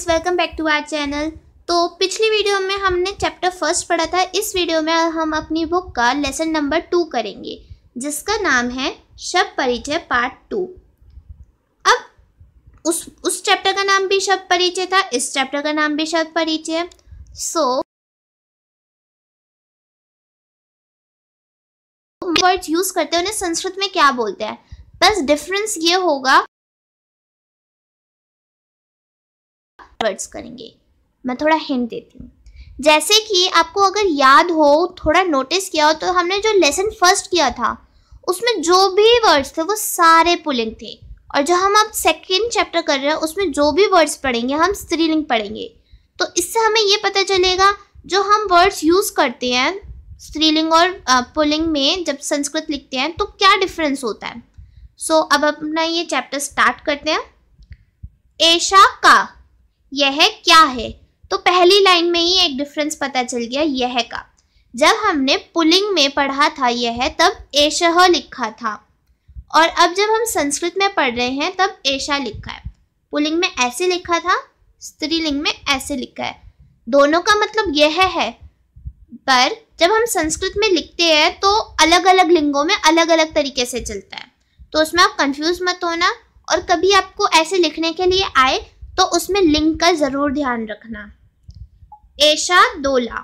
friends welcome back to our channel तो पिछली video में हमने चैप्टर फर्स्ट पढ़ा था इस वीडियो में हम अपनी बुक का लेसन नंबर टू करेंगे जिसका नाम है शब्द परिचय पार्ट टू अब उस उस चैप्टर का नाम भी शब्द परिचय था इस चैप्टर का नाम भी शब्द परिचय सो वर्ड्स यूज़ करते हैं उन्हें संस्कृत में क्या बोलते हैं बस डिफरेंस ये होगा वर्ड्स करेंगे मैं थोड़ा हिंट देती हूँ जैसे कि आपको अगर याद हो थोड़ा नोटिस किया हो तो हमने जो लेसन फर्स्ट किया था उसमें जो भी वर्ड्स थे वो सारे पुलिंग थे और जो हम अब सेकेंड चैप्टर कर रहे हैं उसमें जो भी वर्ड्स पढ़ेंगे हम स्त्रीलिंग पढ़ेंगे तो इससे हमें ये पता चलेगा जो हम वर्ड्स यूज़ करते हैं स्त्रीलिंग और पुलिंग में जब संस्कृत लिखते हैं तो क्या डिफरेंस होता है सो so, अब अपना ये चैप्टर स्टार्ट करते हैं एशा का यह क्या है तो पहली लाइन में ही एक डिफरेंस पता चल गया यह का जब हमने पुलिंग में पढ़ा था यह तब ऐश लिखा था और अब जब हम संस्कृत में पढ़ रहे हैं तब ऐशा लिखा है पुलिंग में ऐसे लिखा था स्त्रीलिंग में ऐसे लिखा है दोनों का मतलब यह है पर जब हम संस्कृत में लिखते हैं तो अलग अलग लिंगों में अलग अलग तरीके से चलता है तो उसमें आप कंफ्यूज मत होना और कभी आपको ऐसे लिखने के लिए आए तो उसमें लिंक का ज़रूर ध्यान रखना ऐशा दोला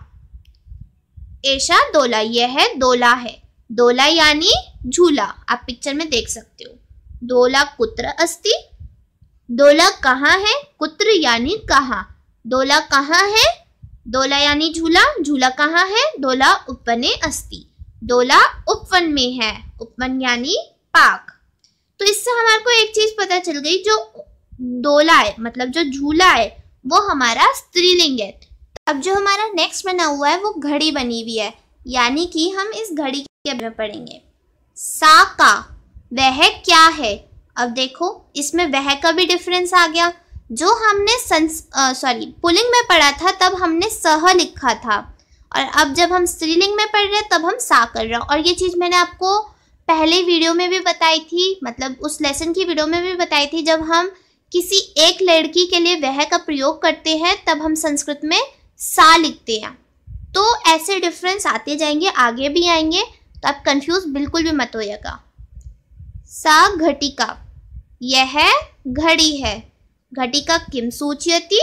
ऐशा दोला यह है दोला है दोला यानी झूला आप पिक्चर में देख सकते हो दोला कुत्र अस्ति दोला कहाँ है कुत्र यानी कहा दोला कहाँ है दोला यानी झूला झूला कहाँ है दोला उपवने अस्ति दोला उपवन में है उपवन यानी पाक तो इससे हमारे को एक चीज पता चल गई जो डोला है मतलब जो झूला है वो हमारा स्त्रीलिंग है अब जो हमारा नेक्स्ट बना हुआ है वो घड़ी बनी हुई है यानी कि हम इस घड़ी के बारे में पढ़ेंगे सा का वह क्या है अब देखो इसमें वह का भी डिफरेंस आ गया जो हमने संस सॉरी पुलिंग में पढ़ा था तब हमने सह लिखा था और अब जब हम स्त्रीलिंग में पढ़ रहे हैं तब हम सा कर रहे हैं और ये चीज़ मैंने आपको पहले वीडियो में भी बताई थी मतलब उस लेसन की वीडियो में भी बताई थी जब हम किसी एक लड़की के लिए वह का प्रयोग करते हैं तब हम संस्कृत में सा लिखते हैं तो ऐसे डिफरेंस आते जाएंगे आगे भी आएंगे तो आप कंफ्यूज बिल्कुल भी मत होइएगा सा घटिका यह घड़ी है घटिका किम सूचयती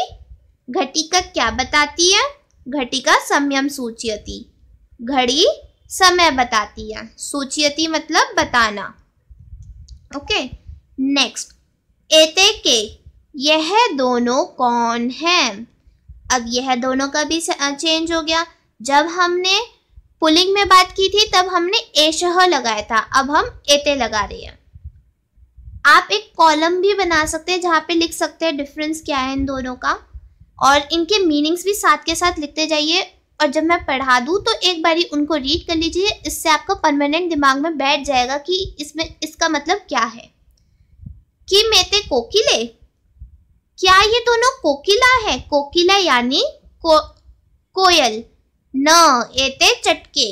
घटिका क्या बताती है घटिका समयम सूचयती घड़ी समय बताती है सूचयती मतलब बताना ओके नेक्स्ट एते के यह दोनों कौन हैं अब यह दोनों का भी चेंज हो गया जब हमने पुलिंग में बात की थी तब हमने एशह लगाया था अब हम एते लगा रहे हैं आप एक कॉलम भी बना सकते हैं जहाँ पे लिख सकते हैं डिफरेंस क्या है इन दोनों का और इनके मीनिंग्स भी साथ के साथ लिखते जाइए और जब मैं पढ़ा दूँ तो एक बारी उनको रीड कर लीजिए इससे आपका परमानेंट दिमाग में बैठ जाएगा कि इसमें इसका मतलब क्या है की मेते कोकिले क्या ये दोनों कोकिला है कोकिला यानी को, कोयल न एते चटके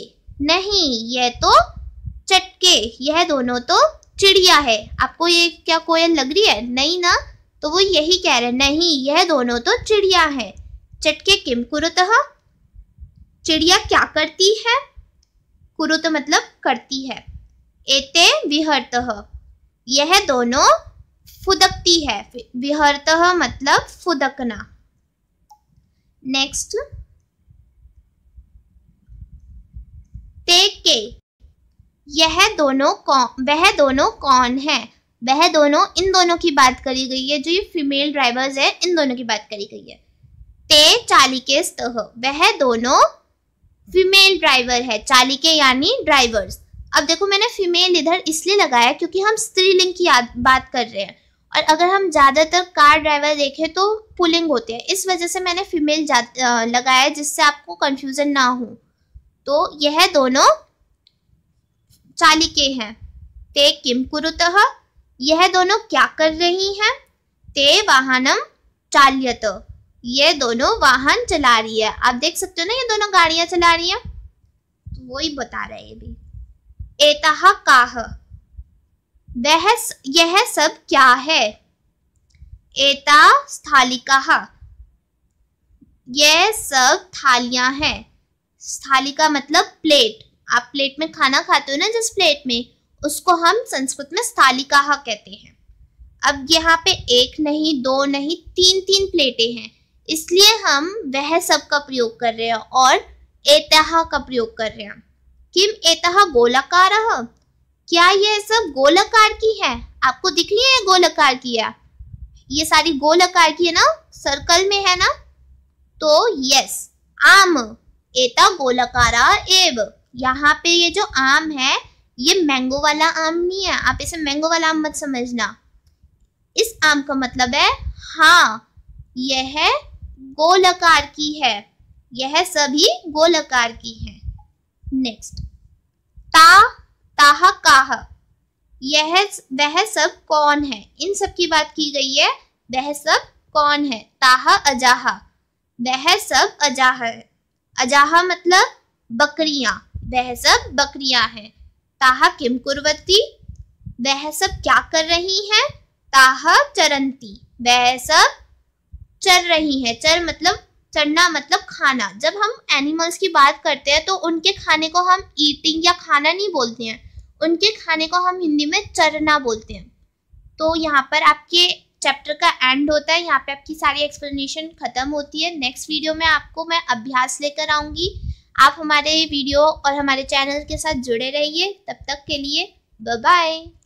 नहीं ये तो चटके यह दोनों तो चिड़िया है आपको ये क्या कोयल लग रही है नहीं ना तो वो यही कह रहे नहीं यह दोनों तो चिड़िया है चटके किम कुरुत चिड़िया क्या करती है कुरुत मतलब करती है एते विहरत यह दोनों फुदकती है विहरत मतलब फुदकना नेक्स्ट टेक के यह दोनों कौन वह दोनों कौन है वह दोनों इन दोनों की बात करी गई है जो ये फीमेल ड्राइवर्स है इन दोनों की बात करी गई है ते चालिके स्तः वह दोनों फीमेल ड्राइवर है चालिके यानी ड्राइवर्स अब देखो मैंने फीमेल इधर इसलिए लगाया क्योंकि हम स्त्रीलिंग की बात कर रहे हैं और अगर हम ज़्यादातर कार ड्राइवर देखें तो पुलिंग होते हैं इस वजह से मैंने फीमेल लगाया जिससे आपको कंफ्यूजन ना हो तो यह दोनों चालिके हैं ते किम कुरुत यह दोनों क्या कर रही हैं ते वाहनम चाल्यत यह दोनों वाहन चला रही है आप देख सकते हो ना ये दोनों गाड़ियाँ चला रही हैं तो वही बता रहे हैं भी एता काह वह यह सब क्या है एता स्थालिका यह सब थालियां हैं स्थालिका मतलब प्लेट आप प्लेट में खाना खाते हो ना जिस प्लेट में उसको हम संस्कृत में स्थालिका कहते हैं अब यहाँ पे एक नहीं दो नहीं तीन तीन प्लेटें हैं इसलिए हम वह सब का प्रयोग कर रहे हैं और एतहा का प्रयोग कर रहे हैं किम एतहा गोलाकार क्या ये सब गोलाकार की है आपको दिख रही है गोलाकार की है ये सारी गोलाकार की है ना सर्कल में है ना तो यस आम एता गोलाकारा एव यहाँ पे ये जो आम है ये मैंगो वाला आम नहीं है आप इसे मैंगो वाला आम मत समझना इस आम का मतलब है हाँ यह गोल की है यह सभी गोलाकार की है नेक्स्ट यह वह सब कौन है इन सब की बात की गई है वह सब कौन है ताहा अजाहा वह सब अजाह है अजाहा मतलब बकरिया वह सब बकरिया है ताहा किम कुर्वती वह सब क्या कर रही हैं ताहा चरंती वह सब चर रही है चर मतलब चढ़ना मतलब खाना जब हम एनिमल्स की बात करते हैं तो उनके खाने को हम ईटिंग या खाना नहीं बोलते हैं उनके खाने को हम हिंदी में चरना बोलते हैं तो यहाँ पर आपके चैप्टर का एंड होता है यहाँ पे आपकी सारी एक्सप्लेनेशन खत्म होती है नेक्स्ट वीडियो में आपको मैं अभ्यास लेकर आऊँगी आप हमारे वीडियो और हमारे चैनल के साथ जुड़े रहिए तब तक के लिए बाय